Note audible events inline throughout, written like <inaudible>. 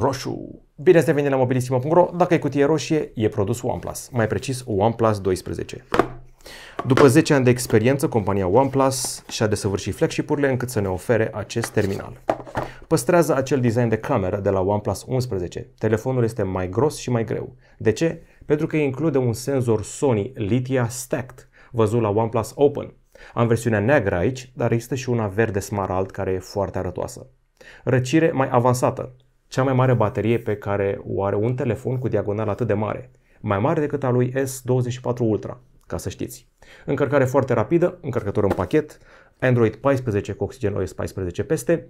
roșu. Bine ați venit la mobilistima.ro. Dacă e cutie roșie, e produs OnePlus. Mai precis, OnePlus 12. După 10 ani de experiență, compania OnePlus și-a desăvârșit flagship-urile încât să ne ofere acest terminal. Păstrează acel design de cameră de la OnePlus 11. Telefonul este mai gros și mai greu. De ce? Pentru că include un senzor Sony Lithia Stacked, văzut la OnePlus Open. Am versiunea neagră aici, dar există și una verde smarald care e foarte arătoasă. Răcire mai avansată, cea mai mare baterie pe care o are un telefon cu diagonală atât de mare, mai mare decât a lui S24 Ultra, ca să știți. Încărcare foarte rapidă, încărcător în pachet, Android 14 cu Oxygen OS 14 peste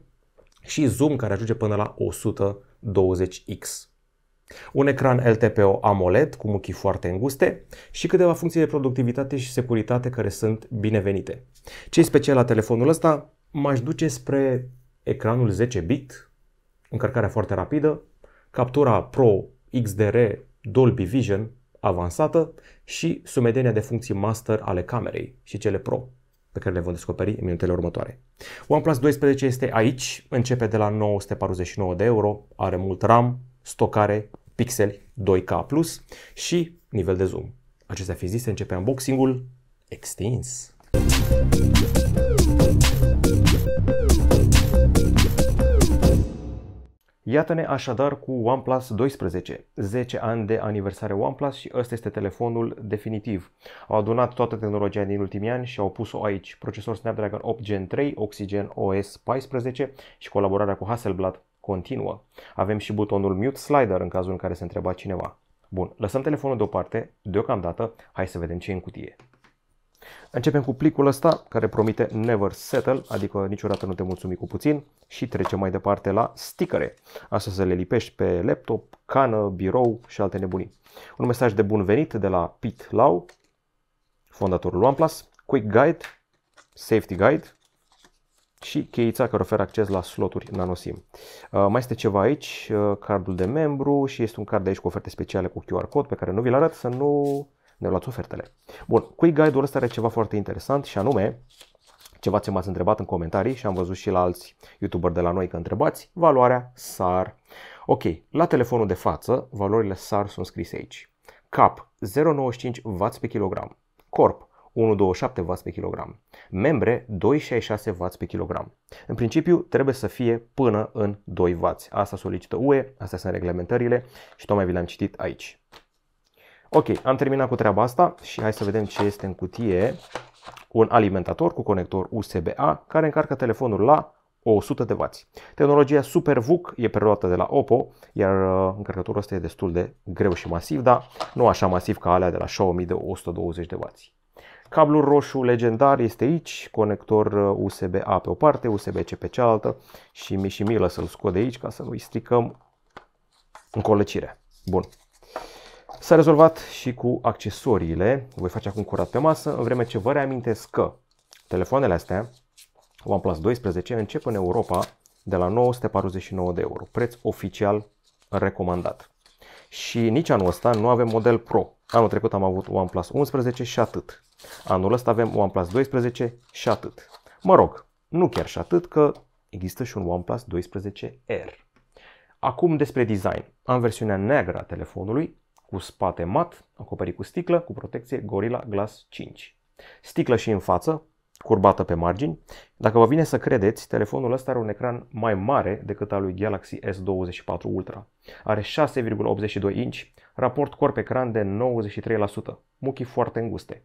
și zoom care ajunge până la 120x. Un ecran LTPO AMOLED cu muchii foarte înguste și câteva funcții de productivitate și securitate care sunt binevenite. Ce e special la telefonul ăsta? M-aș duce spre ecranul 10 bit încărcarea foarte rapidă, captura Pro XDR Dolby Vision avansată și sumedenia de funcții master ale camerei și cele Pro pe care le vom descoperi în minutele următoare. OnePlus 12 este aici, începe de la 949 de euro, are mult RAM, stocare, pixeli 2K+, și nivel de zoom. Acestea fiind zise, începe unboxing-ul extins. Iată-ne așadar cu OnePlus 12, 10 ani de aniversare OnePlus și ăsta este telefonul definitiv. Au adunat toată tehnologia din ultimii ani și au pus-o aici. Procesor Snapdragon 8 Gen 3, Oxygen OS 14 și colaborarea cu Hasselblad continuă. Avem și butonul Mute Slider în cazul în care se întreba cineva. Bun, lăsăm telefonul deoparte, deocamdată, hai să vedem ce e în cutie. Începem cu plicul ăsta care promite never settle, adică niciodată nu te mulțumi cu puțin și trecem mai departe la stickere. Asta să le lipești pe laptop, cană, birou și alte nebunii. Un mesaj de bun venit de la Pete Lau, fondatorul OnePlus, Quick Guide, Safety Guide, și cheița care oferă acces la sloturi nanosim. Uh, mai este ceva aici, uh, cardul de membru și este un card de aici cu oferte speciale cu QR code pe care nu vi-l arăt să nu ne luați ofertele. Bun, quick guide-ul ăsta are ceva foarte interesant și anume, ceva ce m-ați întrebat în comentarii și am văzut și la alți youtuberi de la noi că întrebați, valoarea SAR. Ok, la telefonul de față, valorile SAR sunt scrise aici. Cap 0,95 W pe kilogram, corp 1,27 W pe kilogram, membre 2,66 W pe kilogram. În principiu trebuie să fie până în 2 W. Asta solicită UE, astea sunt reglementările și tocmai vi le-am citit aici. Ok, am terminat cu treaba asta și hai să vedem ce este în cutie. Un alimentator cu conector USB-A care încarcă telefonul la 100 de W. Tehnologia SuperVOOC e preluată de la Oppo, iar uh, încărcătorul ăsta e destul de greu și masiv, dar nu așa masiv ca alea de la Xiaomi de 120 de W. Cablul roșu legendar este aici, conector USB-A uh, pe o parte, USB-C pe cealaltă și mi și milă să-l scot de aici ca să nu-i stricăm încolăcirea. Bun, S-a rezolvat și cu accesoriile. Voi face acum curat pe masă, în vreme ce vă reamintesc că telefoanele astea, OnePlus 12, încep în Europa de la 949 de euro, preț oficial recomandat. Și nici anul ăsta nu avem model Pro. Anul trecut am avut OnePlus 11 și atât. Anul ăsta avem OnePlus 12 și atât. Mă rog, nu chiar și atât că există și un OnePlus 12R. Acum despre design. Am versiunea neagră a telefonului, cu spate mat, acoperit cu sticlă, cu protecție Gorilla Glass 5. Sticlă și în față, curbată pe margini. Dacă vă vine să credeți, telefonul ăsta are un ecran mai mare decât al lui Galaxy S24 Ultra. Are 6,82 inch, raport corp-ecran de 93%, muchii foarte înguste.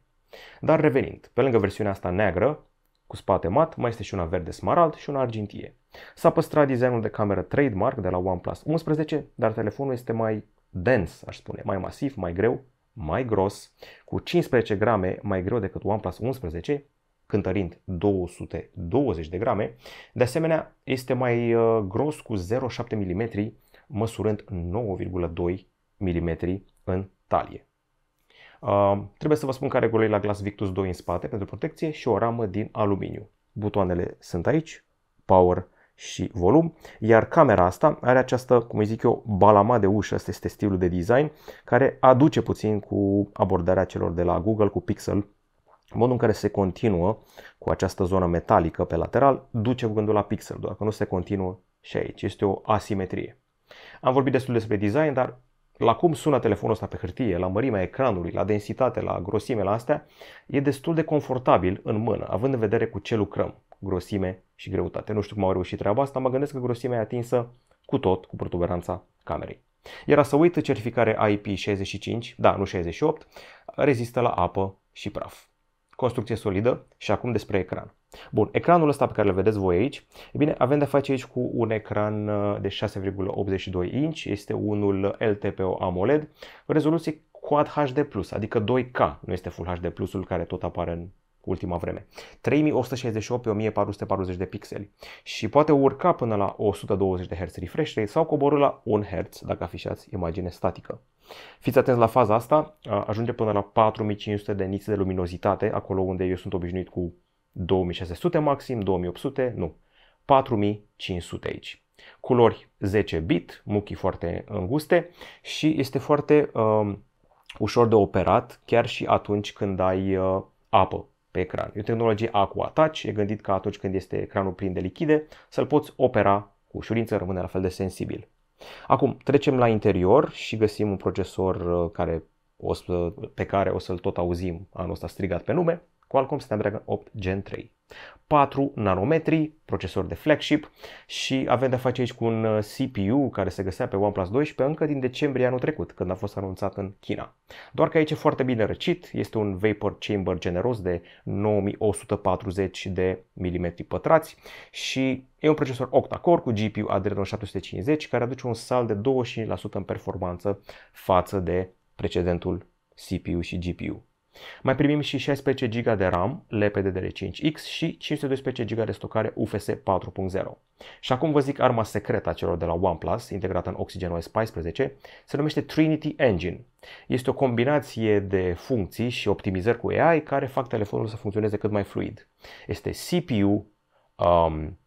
Dar revenind, pe lângă versiunea asta neagră, cu spate mat, mai este și una verde smarald și una argintie. S-a păstrat designul de cameră trademark de la OnePlus 11, dar telefonul este mai dens, aș spune, mai masiv, mai greu, mai gros, cu 15 grame mai greu decât OnePlus 11, cântărind 220 de grame. De asemenea, este mai uh, gros cu 0,7 mm, măsurând 9,2 mm în talie. Uh, trebuie să vă spun că are golei la glas Victus 2 în spate pentru protecție și o ramă din aluminiu. Butoanele sunt aici, power, și volum, iar camera asta are această, cum îi zic eu, balama de ușă, asta este stilul de design, care aduce puțin cu abordarea celor de la Google, cu Pixel, modul în care se continuă cu această zonă metalică pe lateral, duce gândul la Pixel, doar că nu se continuă și aici, este o asimetrie. Am vorbit destul despre design, dar la cum sună telefonul ăsta pe hârtie, la mărimea ecranului, la densitate, la grosime, la astea, e destul de confortabil în mână, având în vedere cu ce lucrăm, grosime și greutate. Nu știu cum au reușit treaba asta, mă gândesc că grosimea e atinsă cu tot, cu protuberanța camerei. Iar să uită certificare IP65, da, nu 68, rezistă la apă și praf. Construcție solidă și acum despre ecran. Bun, ecranul ăsta pe care îl vedeți voi aici, e bine, avem de face aici cu un ecran uh, de 6,82 inch, este unul LTPO AMOLED, rezoluție Quad HD+, adică 2K, nu este Full HD+-ul care tot apare în ultima vreme. 3168 pe 1440 de pixeli și poate urca până la 120 de Hz refresh rate sau coborâ la 1 Hz dacă afișați imagine statică. Fiți atenți la faza asta, ajunge până la 4500 de niți de luminozitate, acolo unde eu sunt obișnuit cu 2600 maxim, 2800, nu, 4500 aici. Culori 10 bit, muchii foarte înguste și este foarte um, ușor de operat chiar și atunci când ai uh, apă pe ecran. E o tehnologie Aqua Touch, e gândit ca atunci când este ecranul plin de lichide să-l poți opera cu ușurință, rămâne la fel de sensibil. Acum trecem la interior și găsim un procesor uh, care o, pe care o să-l tot auzim anul ăsta strigat pe nume, Qualcomm Snapdragon 8 Gen 3. 4 nanometri, procesor de flagship și avem de-a face aici cu un uh, CPU care se găsea pe OnePlus 12 încă din decembrie anul trecut, când a fost anunțat în China. Doar că aici e foarte bine răcit, este un vapor chamber generos de 9140 de mm pătrați și e un procesor octa-core cu GPU Adreno 750 care aduce un sal de 25% în performanță față de precedentul CPU și GPU. Mai primim și 16 GB de RAM, lepede 5 x și 512 GB de stocare UFS 4.0. Și acum vă zic arma secretă a celor de la OnePlus, integrată în Oxygen OS 14, se numește Trinity Engine. Este o combinație de funcții și optimizări cu AI care fac telefonul să funcționeze cât mai fluid. Este CPU, um,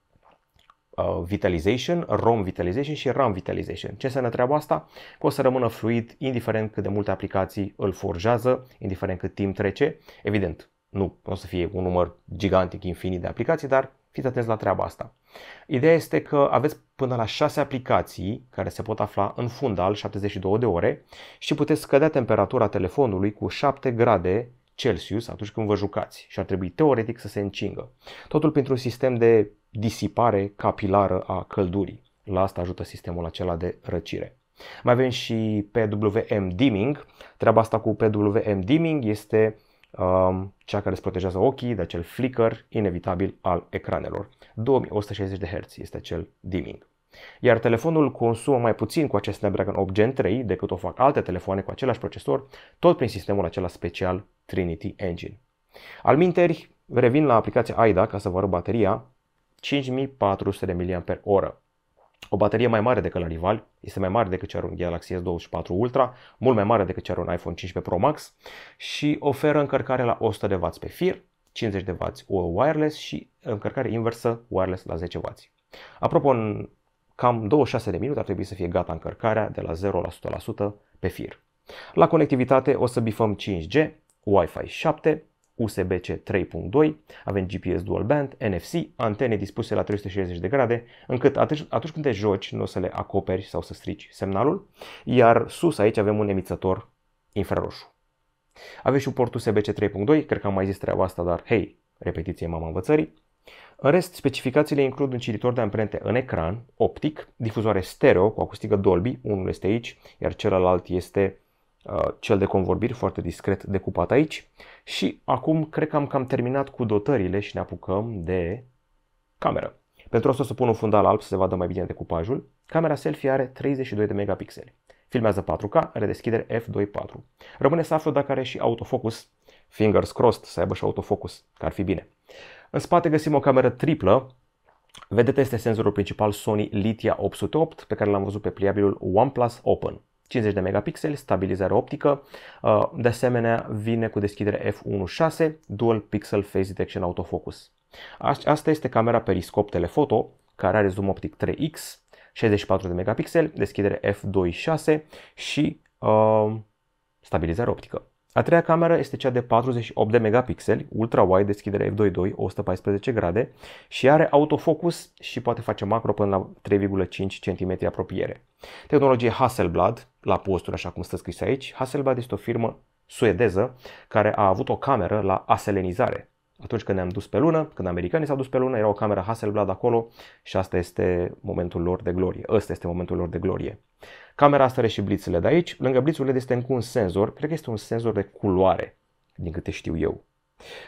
Uh, vitalization, ROM Vitalization și RAM Vitalization. Ce înseamnă treaba asta? Că o să rămână fluid indiferent cât de multe aplicații îl forjează, indiferent cât timp trece. Evident, nu o să fie un număr gigantic infinit de aplicații, dar fiți atenți la treaba asta. Ideea este că aveți până la 6 aplicații care se pot afla în fundal 72 de ore și puteți scădea temperatura telefonului cu 7 grade Celsius atunci când vă jucați și ar trebui teoretic să se încingă. Totul pentru un sistem de disipare capilară a căldurii. La asta ajută sistemul acela de răcire. Mai avem și PWM dimming. Treaba asta cu PWM dimming este um, cea care îți protejează ochii de acel flicker inevitabil al ecranelor. 2160 de Hz este acel dimming. Iar telefonul consumă mai puțin cu acest Snapdragon 8 Gen 3 decât o fac alte telefoane cu același procesor, tot prin sistemul acela special Trinity Engine. Alminteri, revin la aplicația AIDA ca să vă arăt bateria, 5400 mAh. O baterie mai mare decât la rival, este mai mare decât cea un Galaxy S24 Ultra, mult mai mare decât cea un iPhone 15 Pro Max și oferă încărcare la 100W pe fir, 50W wireless și încărcare inversă wireless la 10W. Apropo, în cam 26 de minute ar trebui să fie gata încărcarea de la 0 la 100% pe fir. La conectivitate o să bifăm 5G, Wi-Fi 7, USB-C 3.2, avem GPS dual band, NFC, antene dispuse la 360 de grade, încât atunci, atunci când te joci nu o să le acoperi sau să strici semnalul, iar sus aici avem un emițător infraroșu. Aveți și un port USB-C 3.2, cred că am mai zis treaba asta, dar hei, repetiție mama învățării. În rest, specificațiile includ un cititor de amprente în ecran, optic, difuzoare stereo cu acustică Dolby, unul este aici, iar celălalt este Uh, cel de convorbiri foarte discret decupat aici și acum cred că am cam terminat cu dotările și ne apucăm de cameră. Pentru asta o să pun un fundal alb să se vadă mai bine decupajul. Camera selfie are 32 de megapixeli. Filmează 4K, are deschidere f2.4. Rămâne să aflu dacă are și autofocus, fingers crossed să aibă și autofocus, că ar fi bine. În spate găsim o cameră triplă, Vedete este senzorul principal Sony Litia 808 pe care l-am văzut pe pliabilul OnePlus Open. 50 de megapixeli, stabilizare optică, uh, de asemenea vine cu deschidere f1.6, dual pixel phase detection autofocus. Asta este camera periscop telefoto, care are zoom optic 3x, 64 de megapixeli, deschidere f2.6 și uh, stabilizare optică. A treia cameră este cea de 48 de megapixeli, ultra-wide, deschidere f2.2, 114 grade și are autofocus și poate face macro până la 3,5 cm apropiere. Tehnologie Hasselblad, la posturi așa cum stă scris aici, Hasselblad este o firmă suedeză care a avut o cameră la aselenizare, atunci când ne-am dus pe lună, când americanii s-au dus pe lună, era o cameră Hasselblad acolo și asta este momentul lor de glorie. Ăsta este momentul lor de glorie. Camera asta are și blițele de aici. Lângă blițurile este încă un senzor, cred că este un senzor de culoare, din câte știu eu.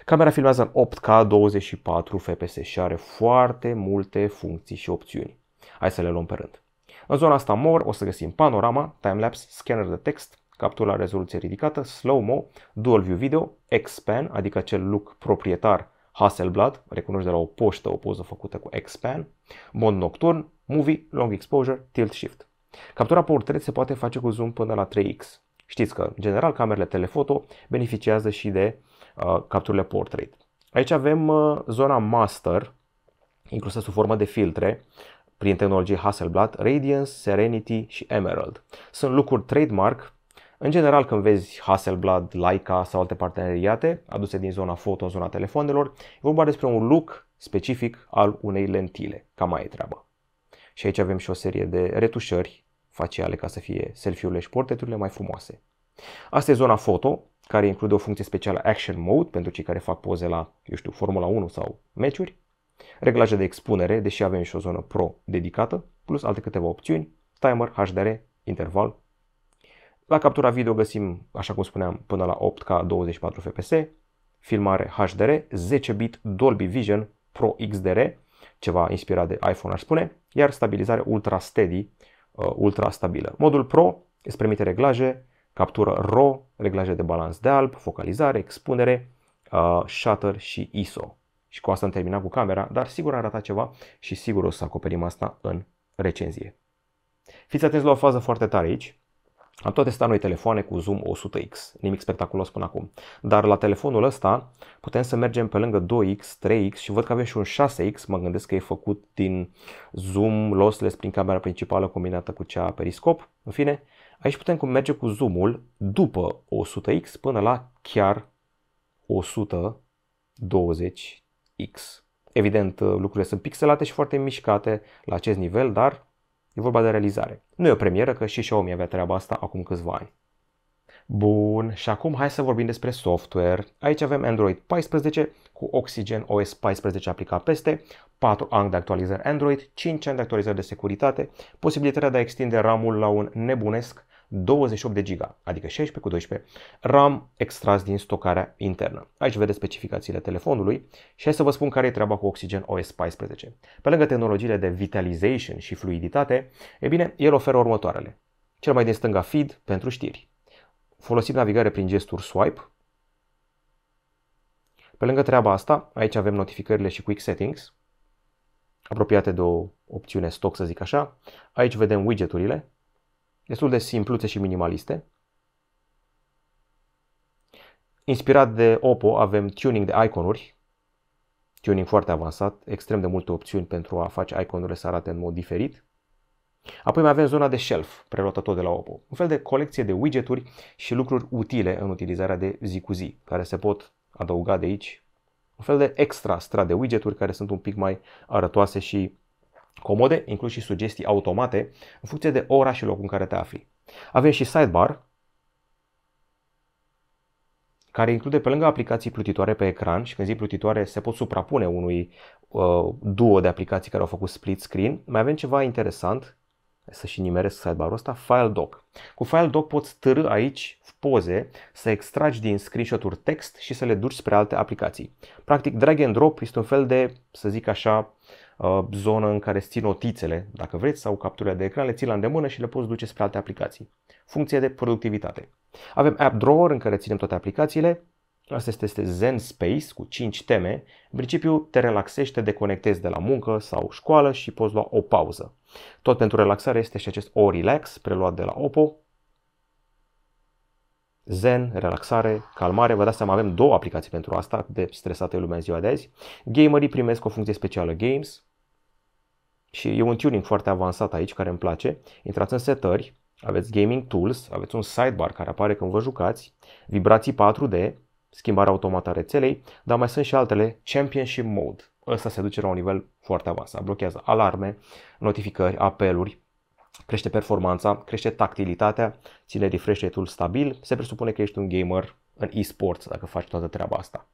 Camera filmează în 8K 24 fps și are foarte multe funcții și opțiuni. Hai să le luăm pe rând. În zona asta mor o să găsim panorama, timelapse, scanner de text, captura rezoluție ridicată, slow-mo, dual view video, X-Pan, adică acel look proprietar Hasselblad, recunoști de la o poștă o poză făcută cu X-Pan, mod nocturn, movie, long exposure, tilt shift. Captura portret se poate face cu zoom până la 3x. Știți că, în general, camerele telefoto beneficiază și de uh, capturile portrait. Aici avem uh, zona master, inclusă sub formă de filtre, prin tehnologie Hasselblad, Radiance, Serenity și Emerald. Sunt lucruri trademark în general, când vezi Hasselblad, Leica sau alte parteneriate aduse din zona foto în zona telefonelor, e vorba despre un look specific al unei lentile. Cam mai e treaba. Și aici avem și o serie de retușări faciale ca să fie selfie-urile și portreturile mai frumoase. Asta e zona foto, care include o funcție specială Action Mode pentru cei care fac poze la, eu știu, Formula 1 sau meciuri, reglaje de expunere, deși avem și o zonă Pro dedicată, plus alte câteva opțiuni, timer, HDR, interval la captura video găsim, așa cum spuneam, până la 8K 24 fps, filmare HDR, 10 bit Dolby Vision Pro XDR, ceva inspirat de iPhone aș spune, iar stabilizare ultra steady, uh, ultra stabilă. Modul Pro îți permite reglaje, captură RAW, reglaje de balans de alb, focalizare, expunere, uh, shutter și ISO. Și cu asta am terminat cu camera, dar sigur arată ceva și sigur o să acoperim asta în recenzie. Fiți atenți la o fază foarte tare aici, am tot testat noi telefoane cu zoom 100x, nimic spectaculos până acum. Dar la telefonul ăsta putem să mergem pe lângă 2x, 3x și văd că avem și un 6x, mă gândesc că e făcut din zoom lossless prin camera principală combinată cu cea periscop. În fine, aici putem merge cu zoomul după 100x până la chiar 120x. Evident, lucrurile sunt pixelate și foarte mișcate la acest nivel, dar E vorba de realizare. Nu e o premieră, că și Xiaomi avea treaba asta acum câțiva ani. Bun, și acum hai să vorbim despre software. Aici avem Android 14 cu Oxygen OS 14 aplicat peste, 4 ani de actualizări Android, 5 ani de actualizări de securitate, posibilitatea de a extinde RAM-ul la un nebunesc 28 de giga, adică 16 cu 12, RAM extras din stocarea internă. Aici vedeți specificațiile telefonului și hai să vă spun care e treaba cu Oxygen OS 14. Pe lângă tehnologiile de vitalization și fluiditate, e bine, el oferă următoarele. Cel mai din stânga feed pentru știri. Folosim navigare prin gesturi swipe. Pe lângă treaba asta, aici avem notificările și quick settings, apropiate de o opțiune stock, să zic așa. Aici vedem widgeturile, destul de simpluțe și minimaliste. Inspirat de Oppo avem tuning de iconuri, tuning foarte avansat, extrem de multe opțiuni pentru a face iconurile să arate în mod diferit. Apoi mai avem zona de shelf, preluată tot de la Oppo. Un fel de colecție de widgeturi și lucruri utile în utilizarea de zi cu zi, care se pot adăuga de aici. Un fel de extra strat de widgeturi care sunt un pic mai arătoase și comode, inclus și sugestii automate, în funcție de ora și locul în care te afli. Avem și sidebar, care include pe lângă aplicații plutitoare pe ecran și când zic plutitoare se pot suprapune unui uh, duo de aplicații care au făcut split screen, mai avem ceva interesant, să și nimeresc sidebar ăsta, File Doc. Cu File Doc poți târâ aici poze, să extragi din screenshot-uri text și să le duci spre alte aplicații. Practic, drag and drop este un fel de, să zic așa, Uh, zonă în care ții notițele, dacă vreți, sau capturile de ecran, le ții la îndemână și le poți duce spre alte aplicații. Funcție de productivitate. Avem App Drawer în care ținem toate aplicațiile. Asta este Zen Space cu 5 teme. În principiu te relaxești, te deconectezi de la muncă sau școală și poți lua o pauză. Tot pentru relaxare este și acest O Relax, preluat de la Oppo, zen, relaxare, calmare. Vă dați seama, avem două aplicații pentru asta, de stresată lumea în ziua de azi. Gamerii primesc o funcție specială Games și e un tuning foarte avansat aici care îmi place. Intrați în setări, aveți Gaming Tools, aveți un sidebar care apare când vă jucați, vibrații 4D, schimbarea automată a rețelei, dar mai sunt și altele, Championship Mode. Ăsta se duce la un nivel foarte avansat, blochează alarme, notificări, apeluri, crește performanța, crește tactilitatea, ține refresh rate-ul stabil, se presupune că ești un gamer în e-sports dacă faci toată treaba asta.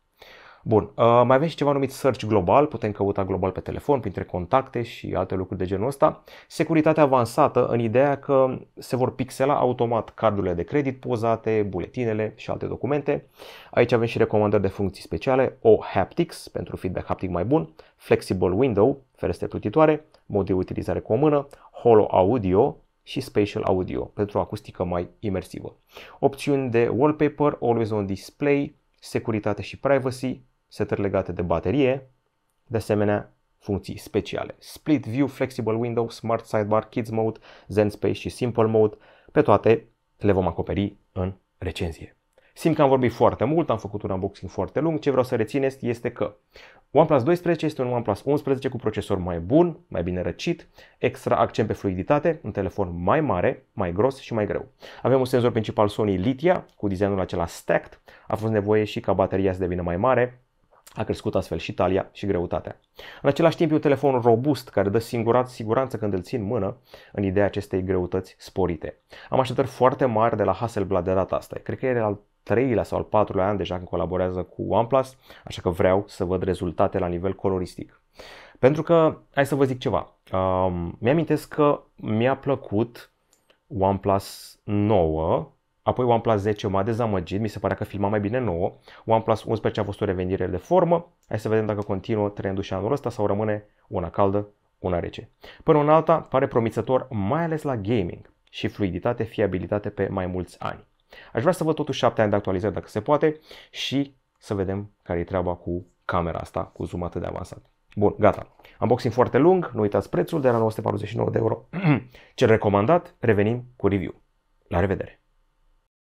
Bun, uh, mai avem și ceva numit search global, putem căuta global pe telefon, printre contacte și alte lucruri de genul ăsta. Securitate avansată în ideea că se vor pixela automat cardurile de credit pozate, buletinele și alte documente. Aici avem și recomandări de funcții speciale, o haptics pentru feedback haptic mai bun, flexible window, fereste plutitoare, mod de utilizare cu o mână, holo audio, și Spatial Audio pentru o acustică mai imersivă. Opțiuni de wallpaper, always on display, securitate și privacy, setări legate de baterie, de asemenea funcții speciale. Split View, Flexible Window, Smart Sidebar, Kids Mode, Zen Space și Simple Mode, pe toate le vom acoperi în recenzie. Simt că am vorbit foarte mult, am făcut un unboxing foarte lung, ce vreau să rețineți este că OnePlus 12 este un OnePlus 11 cu procesor mai bun, mai bine răcit, extra accent pe fluiditate, un telefon mai mare, mai gros și mai greu. Avem un senzor principal Sony Lithia cu designul acela stacked, a fost nevoie și ca bateria să devină mai mare, a crescut astfel și talia și greutatea. În același timp e un telefon robust care dă singurat siguranță când îl ții în mână în ideea acestei greutăți sporite. Am așteptări foarte mari de la Hasselblad de data asta. Cred că era al treilea sau al patrulea an deja când colaborează cu OnePlus, așa că vreau să văd rezultate la nivel coloristic. Pentru că, hai să vă zic ceva, uh, mi-amintesc că mi-a plăcut OnePlus 9 Apoi OnePlus 10 m-a dezamăgit, mi se pare că filma mai bine nouă. OnePlus 11 a fost o revenire de formă. Hai să vedem dacă continuă trendul și anul ăsta sau rămâne una caldă, una rece. Până în alta, pare promițător mai ales la gaming și fluiditate, fiabilitate pe mai mulți ani. Aș vrea să văd totuși 7 ani de actualizări dacă se poate și să vedem care e treaba cu camera asta cu zoom atât de avansat. Bun, gata. Unboxing foarte lung, nu uitați prețul de la 949 de euro. <clears throat> Cel recomandat, revenim cu review. La revedere!